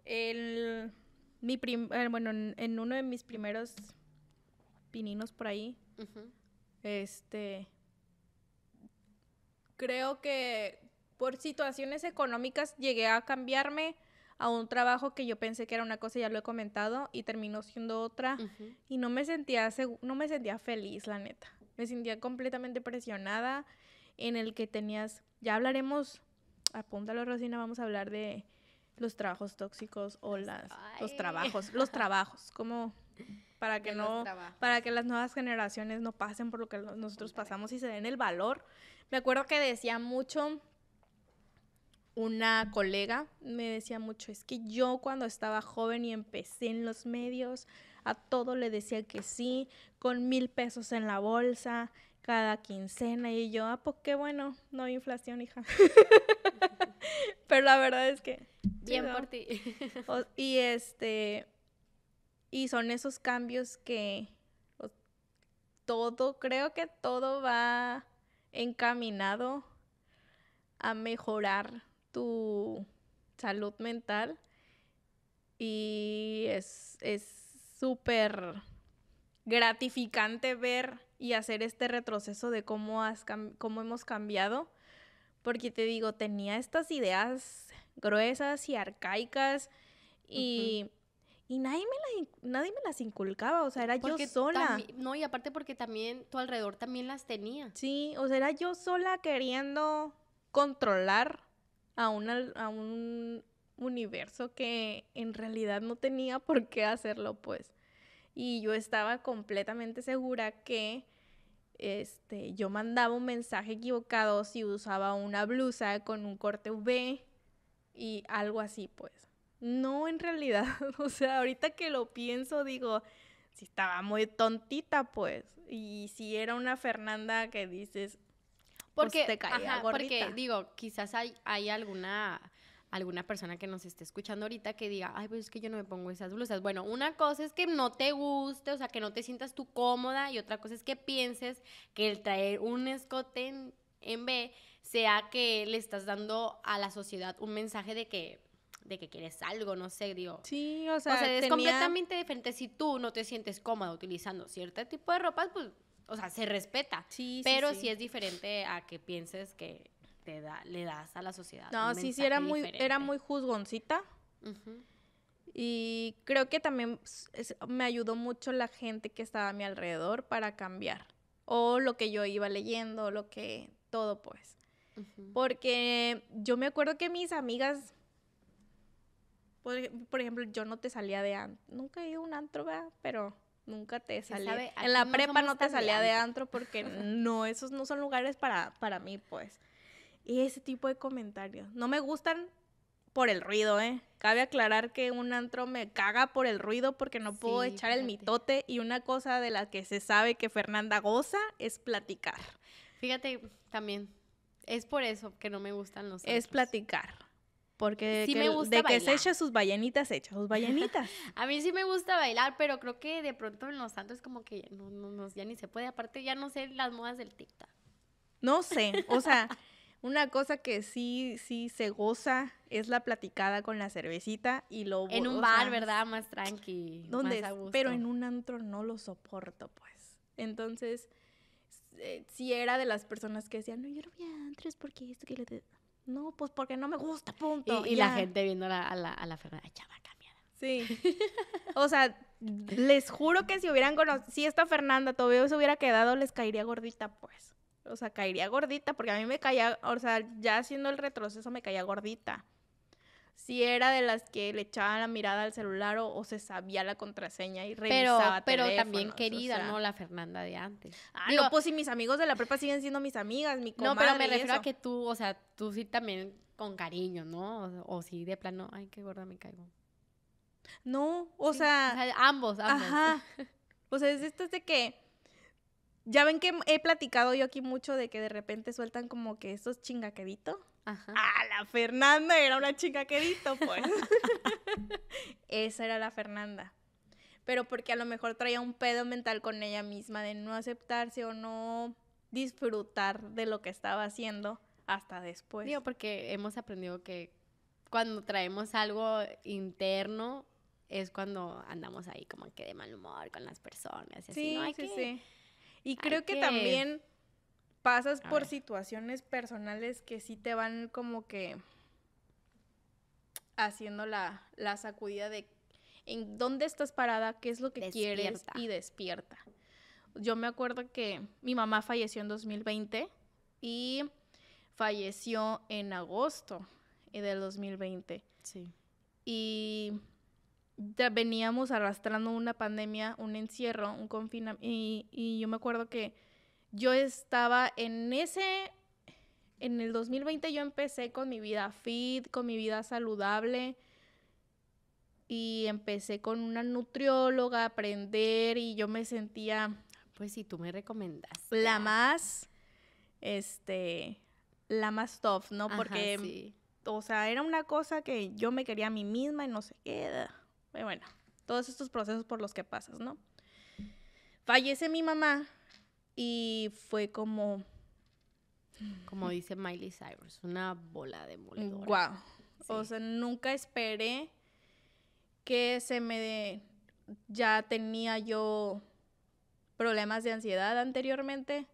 mi eh, bueno, en, uno de mis primeros pininos por ahí, este, creo que por situaciones económicas llegué a cambiarme a un trabajo que yo pensé que era una cosa, ya lo he comentado, y terminó siendo otra, y no me sentía, no me sentía feliz, la neta. Me sentía completamente presionada en el que tenías, ya hablaremos, apúntalo Rosina, vamos a hablar de los trabajos tóxicos o los trabajos, [LAUGHS] los trabajos, como para que no, para que las nuevas generaciones no pasen por lo que nosotros pasamos y se den el valor. Me acuerdo que decía mucho una colega, me decía mucho, es que yo cuando estaba joven y empecé en los medios, a todo le decía que sí, con mil pesos en la bolsa cada quincena y yo, ah, pues qué bueno, no hay inflación, hija. [LAUGHS] Pero la verdad es que... Bien por ti. [LAUGHS] y este... Y son esos cambios que todo, creo que todo va encaminado a mejorar tu salud mental y es, es súper gratificante ver y hacer este retroceso de cómo, has cómo hemos cambiado, porque te digo, tenía estas ideas gruesas y arcaicas y... nadie me, las, nadie me las inculcaba, o sea, era yo sola. No, y aparte porque también tu alrededor también las tenía. Sí, o sea, era yo sola queriendo controlar a, una, a un universo que en realidad no tenía por qué hacerlo, pues. Y yo estaba completamente segura que este, yo mandaba un mensaje equivocado si usaba una blusa con un corte V y algo así, pues. No, en realidad, [LAUGHS] o sea, ahorita que lo pienso, digo, si estaba muy tontita, pues. Y si era una Fernanda que dices, porque, pues, te caía Porque, digo, quizás hay, hay alguna alguna persona que nos esté escuchando ahorita que diga, ay, pues es que yo no me pongo esas blusas. Bueno, una cosa es que no te guste, o sea, que no te sientas tú cómoda y otra cosa es que pienses que el traer un escote en, B sea que le estás dando a la sociedad un mensaje de que de que quieres algo, no sé, digo. Sí, o sea, o es completamente diferente. Si tú no te sientes cómoda utilizando cierto tipo de ropa, pues, o sea, se respeta. Sí, Pero sí, Pero sí es diferente a que pienses que le das a la sociedad. No, sí, sí, era muy, era muy juzgoncita. Y creo que también me ayudó mucho la gente que estaba a mi alrededor para cambiar. O lo que yo iba leyendo, lo que, todo pues. Porque yo me acuerdo que mis amigas, por, ejemplo, yo no te salía de antro. Nunca he ido a un antro, ¿verdad? Pero nunca te salía. en la prepa no te salía de antro, porque [LAUGHS] no, esos no son lugares para, para mí, pues. Y Ese tipo de comentarios. No me gustan por el ruido, ¿eh? Cabe aclarar que un antro me caga por el ruido porque no puedo echar el mitote y una cosa de la que se sabe que Fernanda goza es platicar. Fíjate, también es por eso que no me gustan los antros. Es platicar. Porque de que se echa sus ballenitas, echa sus ballenitas. [LAUGHS] a mí sí me gusta bailar, pero creo que de pronto en los es como que ya, no, ya ni se puede. Aparte, ya no sé las modas del TikTok. No sé, o sea, [LAUGHS] Una cosa que sí, sí se goza es la platicada con la cervecita y lo... En un bar, ¿verdad? Más tranqui. Pero en un antro no lo soporto, pues. Entonces, eh, si era de las personas que decían, no, yo no voy a antros porque esto que le... No, pues porque no me gusta, punto. Y, la gente viendo a la, a la Fernanda, a cambiada. Sí. [LAUGHS] o sea, les juro que si hubieran conocido, si esta Fernanda todavía se hubiera quedado, les caería gordita, pues o sea, caería gordita, porque a mí me caía, o sea, ya haciendo el retroceso me caía gordita. Si era de las que le echaba la mirada al celular o, se sabía la contraseña y revisaba Pero, pero también querida, ¿no? La Fernanda de antes. Ah, no, pues si mis amigos de la prepa siguen siendo mis amigas, mi comadre No, pero me refiero a que tú, o sea, tú sí también con cariño, ¿no? O, si sí de plano, ay, qué gorda me caigo. No, o, sea, Ambos, ambos. Ajá. [LAUGHS] O sea, es estas de que ya ven que he platicado yo aquí mucho de que de repente sueltan como que esos chingaquedito. Ajá. Ah, la Fernanda era una chingaquedito, pues. [LAUGHS] Esa era la Fernanda. Pero porque a lo mejor traía un pedo mental con ella misma de no aceptarse o no disfrutar de lo que estaba haciendo hasta después. Digo, porque hemos aprendido que cuando traemos algo interno es cuando andamos ahí como que de mal humor con las personas. Y sí, así, ¿no? sí, sí y creo que... también pasas por situaciones personales que sí te van como que haciendo la, sacudida de en dónde estás parada, qué es lo que quieres y despierta. Yo me acuerdo que mi mamá falleció en 2020 y falleció en agosto eh, del 2020. Sí. Y veníamos arrastrando una pandemia, un encierro, un confinamiento. Y, yo me acuerdo que yo estaba en ese. En el 2020 yo empecé con mi vida fit, con mi vida saludable. Y empecé con una nutrióloga a aprender y yo me sentía. Pues si tú me recomendas. La más. Este. La más tough, ¿no? Porque. O sea, era una cosa que yo me quería a mí misma y no se queda bueno, todos estos procesos por los que pasas, ¿no? Fallece mi mamá y fue como... Como dice Miley Cyrus, una bola de Wow. O sea, nunca esperé que se me... dé. Ya tenía yo problemas de ansiedad anteriormente,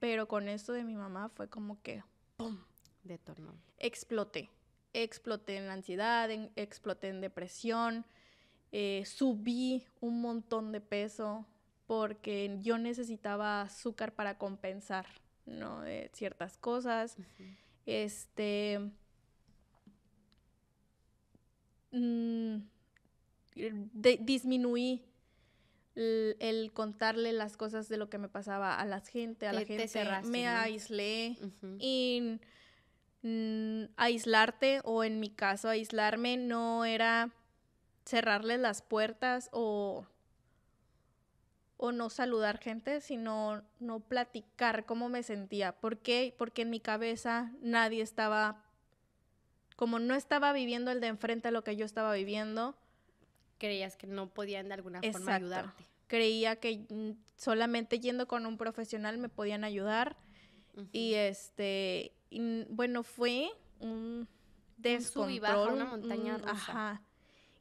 pero con esto de mi mamá fue como que ¡pum! Detornó. Exploté. Exploté en la ansiedad, en, exploté en depresión, eh, subí un montón de peso porque yo necesitaba azúcar para compensar, ¿no? Eh, ciertas cosas. Este... Mm, disminuí el, contarle las cosas de lo que me pasaba a la gente, a la gente. me aislé. Y mm, aislarte, o en mi caso, aislarme no era cerrarles las puertas o, o no saludar gente, sino no platicar cómo me sentía. ¿Por qué? Porque en mi cabeza nadie estaba, como no estaba viviendo el de enfrente a lo que yo estaba viviendo. Creías que no podían de alguna forma ayudarte. Creía que solamente yendo con un profesional me podían ayudar. Y este, bueno, fue un descontrol. Un una montaña Ajá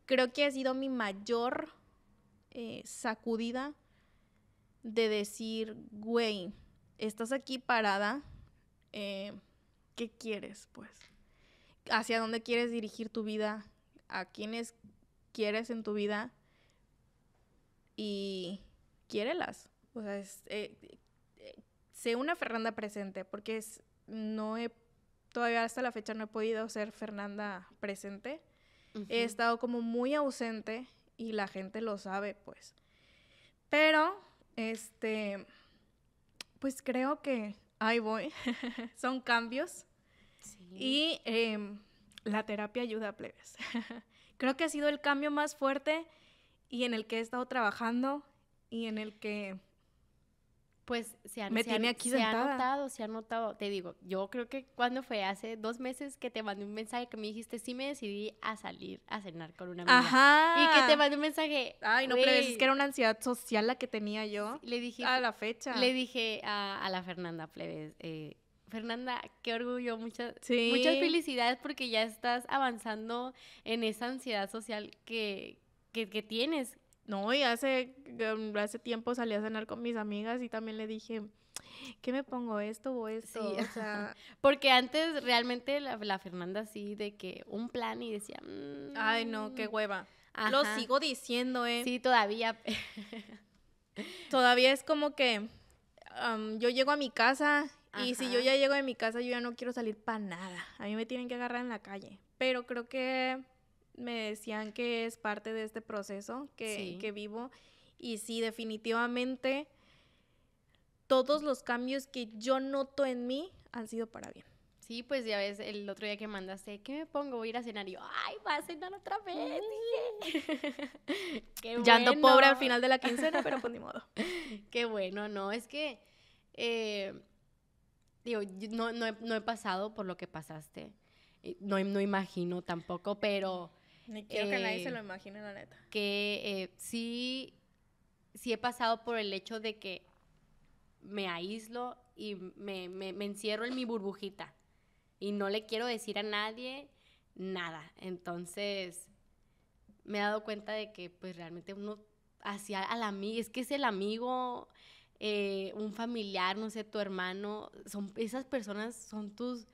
creo que ha sido mi mayor eh, sacudida de decir, güey, estás aquí parada, eh, ¿qué quieres pues? ¿Hacia dónde quieres dirigir tu vida? ¿A quiénes quieres en tu vida? Y quiérelas. O sea, eh, sé una Fernanda presente, porque es, no todavía hasta la fecha no he podido ser Fernanda presente He estado como muy ausente y la gente lo sabe, pues. Pero, este, pues creo que ahí voy. [LAUGHS] Son cambios. Y em, la terapia ayuda a plebes. [LAUGHS] creo que ha sido el cambio más fuerte y en el que he estado trabajando y en el que pues se Me ha notado, se ha notado. Te digo, yo creo que cuando fue hace dos meses que te mandé un mensaje que me dijiste, sí me decidí a salir a cenar con una amiga. Ajá. Y que te mandé un mensaje. Ay, no, pero es que era una ansiedad social la que tenía yo. Le dije. A la fecha. Le dije a, la Fernanda Plebes, eh, Fernanda, qué orgullo, muchas, muchas felicidades porque ya estás avanzando en esa ansiedad social que, que, que tienes no, y hace, mm, hace tiempo salí a cenar con mis amigas y también le dije, ¿qué me pongo esto o esto? o sea, porque antes realmente la, Fernanda sí de que un plan y decía, mm, ay no, qué hueva. Lo sigo diciendo, eh. Sí, todavía. [LAUGHS] todavía es como que yo llego a mi casa y si yo ya llego de mi casa yo ya no quiero salir para nada. A mí me tienen que agarrar en la calle, pero creo que me decían que es parte de este proceso que, vivo. Y sí, definitivamente todos los cambios que yo noto en mí han sido para bien. Sí, pues ya ves, el otro día que mandaste, ¿qué me pongo? Voy a ir a cenar. Y yo, ¡ay, va a cenar otra vez! [LAUGHS] Qué Ya ando pobre al final de la quincena, pero pues ni modo. [LAUGHS] Qué bueno, no, es que, eh, digo, no, he, pasado por lo que pasaste. No, no imagino tampoco, pero ni quiero que nadie se lo eh, imagine, la neta. Que eh, sí, sí he pasado por el hecho de que me aíslo y me, encierro en mi burbujita. Y no le quiero decir a nadie nada. Entonces, me he dado cuenta de que pues realmente uno hacia al amigo, es que es el amigo, eh, un familiar, no sé, tu hermano, son, esas personas son tus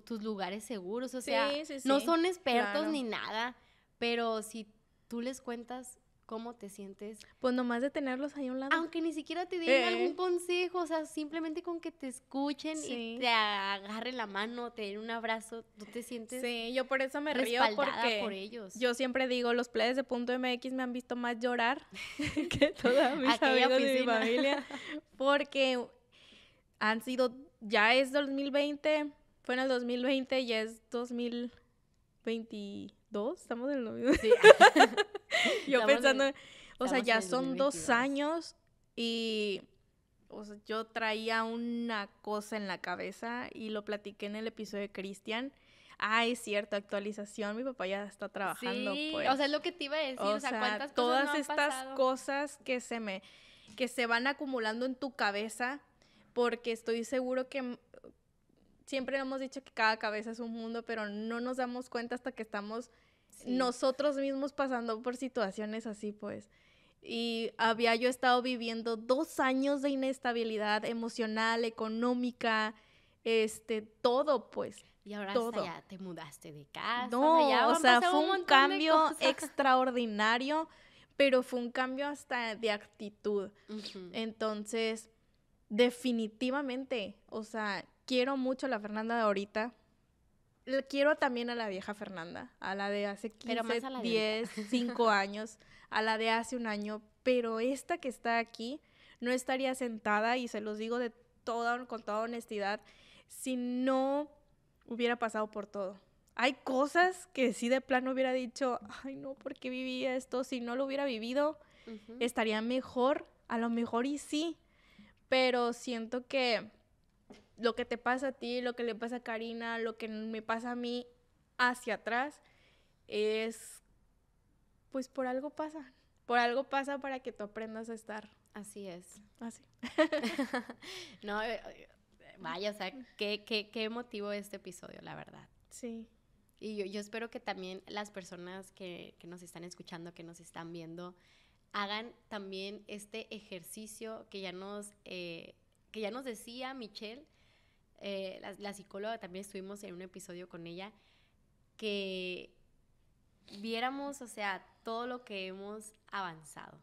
tus, lugares seguros, o sea, no son expertos ni nada, pero si tú les cuentas cómo te sientes. Pues nomás de tenerlos ahí a un lado. Aunque ni siquiera te den algún consejo, o sea, simplemente con que te escuchen y te agarren la mano, te den un abrazo, tú te sientes. Sí, yo por eso me río porque por ellos. Yo siempre digo, los players de punto MX me han visto más llorar [LAUGHS] que toda mi familia, [LAUGHS] porque han sido ya es 2020, fue en el 2020, ya es 2022, estamos en el novio Sí. [LAUGHS] yo pensando, o sea, ya son dos años y yo traía una cosa en la cabeza y lo platiqué en el episodio de Cristian. Ah, es cierto, actualización, mi papá ya está trabajando. Sí, pues. o sea, es lo que te iba a decir, o, sea, ¿cuántas todas estas cosas que se me, que se van acumulando en tu cabeza, porque estoy seguro que siempre hemos dicho que cada cabeza es un mundo, pero no nos damos cuenta hasta que estamos nosotros mismos pasando por situaciones así, pues. Y había yo estado viviendo dos años de inestabilidad emocional, económica, este, todo, pues. Y ahora Hasta ya te mudaste de casa. No, o sea, fue un, cambio extraordinario, pero fue un cambio hasta de actitud. Entonces, Definitivamente. O sea, quiero mucho a la Fernanda de ahorita. quiero también a la vieja Fernanda, a la de hace 15, 10, 5 años, a la de hace un año, pero esta que está aquí no estaría sentada y se los digo de toda con toda honestidad si no hubiera pasado por todo. Hay cosas que si de plano hubiera dicho, ay no, ¿por qué viví esto? Si no lo hubiera vivido, estaría mejor, a lo mejor y sí, pero siento que lo que te pasa a ti, lo que le pasa a Karina, lo que me pasa a mí hacia atrás, es, pues por algo pasa, por algo pasa para que tú aprendas a estar. Así es. Así. [LAUGHS] [LAUGHS] no, eh, vaya, o sea, qué, qué, qué emotivo este episodio, la verdad. Sí. Y yo, espero que también las personas que, que nos están escuchando, que nos están viendo, hagan también este ejercicio que ya nos, eh, que ya nos decía Michelle, eh, la, psicóloga, también estuvimos en un episodio con ella, que viéramos, o sea, todo lo que hemos avanzado.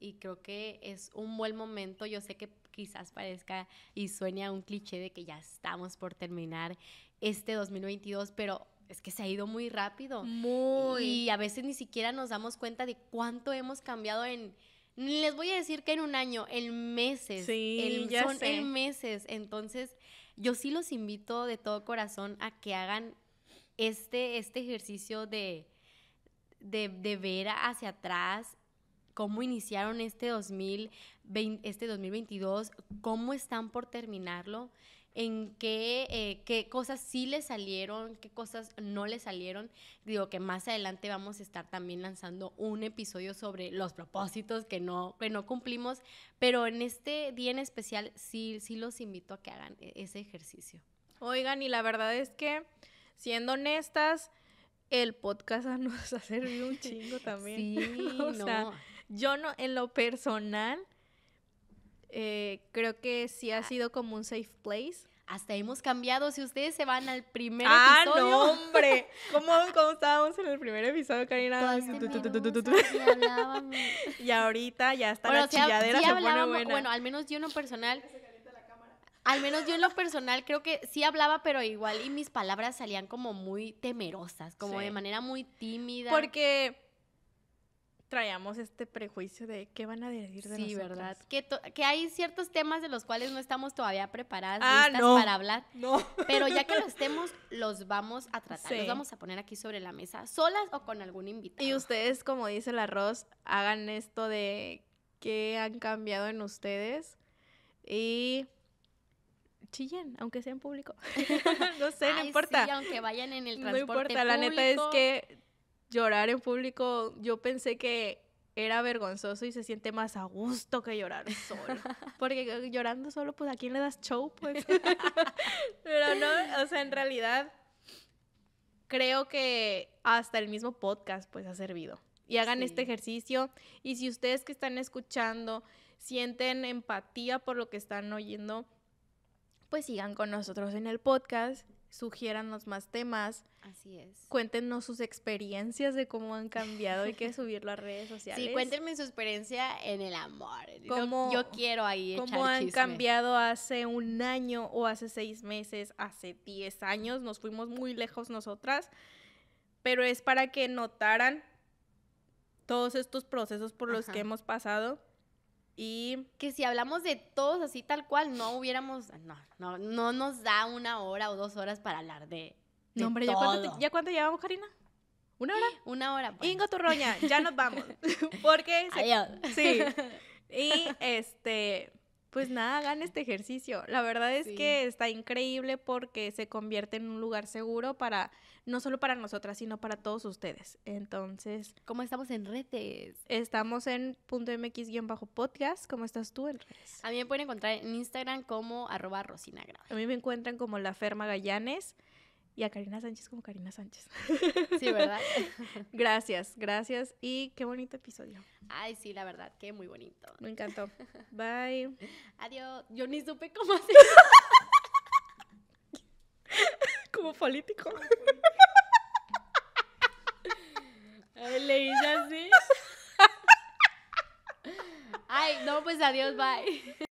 Y creo que es un buen momento, yo sé que quizás parezca y sueña un cliché de que ya estamos por terminar este 2022, pero es que se ha ido muy rápido. Muy. Y a veces ni siquiera nos damos cuenta de cuánto hemos cambiado en, les voy a decir que en un año, en meses. Sí, son en meses. Entonces, yo sí los invito de todo corazón a que hagan este, este ejercicio de, de, ver hacia atrás cómo iniciaron este este 2022, cómo están por terminarlo en qué, eh, qué cosas sí le salieron, qué cosas no le salieron. Digo que más adelante vamos a estar también lanzando un episodio sobre los propósitos que no, no cumplimos, pero en este día en especial sí, los invito a que hagan e-, ese ejercicio. Oigan, y la verdad es que, siendo honestas, el podcast [LAUGHS] nos ha servido un [LAUGHS] chingo también. Sí, [LAUGHS] yo no, en lo personal, eh, creo que sí ha ah. sido como un safe place. Hasta hemos cambiado. Si ustedes se van al primer episodio. ¡Ah, no, hombre! [LAUGHS] ¿Cómo, estábamos en el primer episodio, Karina? [LAUGHS] y ahorita ya está bueno, la chilladera, Bueno, al menos yo en lo personal. Al menos yo en lo personal creo que sí hablaba, pero igual y mis palabras salían como muy temerosas, como de manera muy tímida. Porque traíamos este prejuicio de qué van a decir de sí, ¿verdad? Que, que, hay ciertos temas de los cuales no estamos todavía preparados ah, para hablar. No. [LAUGHS] Pero ya que lo estemos, los vamos a tratar, los vamos a poner aquí sobre la mesa, solas o con algún invitado. Y ustedes, como dice el arroz, hagan esto de qué han cambiado en ustedes y chillen, aunque sea en público. [LAUGHS] no sé, no importa. Sí, aunque vayan en el transporte No importa, la neta es que llorar en público, yo pensé que era vergonzoso y se siente más a gusto que llorar solo. [LAUGHS] Porque llorando solo, pues a quién le das show, pues. [LAUGHS] Pero no, o sea, en realidad creo que hasta el mismo podcast pues ha servido. Y hagan este ejercicio y si ustedes que están escuchando sienten empatía por lo que están oyendo, pues sigan con nosotros en el podcast sugiéranos más temas. Así es. Cuéntenos sus experiencias de cómo han cambiado y que [LAUGHS] subirlo a redes sociales. Sí, cuéntenme su experiencia en el amor. ¿Cómo, yo, quiero ahí. Echar ¿Cómo han cambiado hace un año o hace seis meses, hace diez años? Nos fuimos muy lejos nosotras, pero es para que notaran todos estos procesos por los que hemos pasado y que si hablamos de todos así tal cual, no hubiéramos, no, no, no nos da una hora o dos horas para hablar de... no, hombre, ¿ya, cuánto, ¿ya llevamos, Karina? ¿Una hora? [GASPS] Una hora. Bueno. Pues. Ingo Turroña, ya nos vamos. [LAUGHS] [LAUGHS] Porque... Sí. [LAUGHS] Y este... Pues nada, hagan este ejercicio. La verdad es que está increíble porque se convierte en un lugar seguro para no solo para nosotras, sino para todos ustedes. Entonces... ¿Cómo estamos en redes? Estamos en punto .mx-podcast. ¿Cómo estás tú en redes? A mí me pueden encontrar en Instagram como arroba A mí me encuentran como la Ferma Gallanes. Y a Karina Sánchez como Karina Sánchez. [LAUGHS] Sí, ¿verdad? [LAUGHS] gracias, gracias. Y qué bonito episodio. Ay, sí, la verdad, Qué muy bonito. Me encantó. [LAUGHS] Bye. Adiós. Yo ni supe cómo hacer. Como político. Le hice así. Ay, no, pues adiós, bye.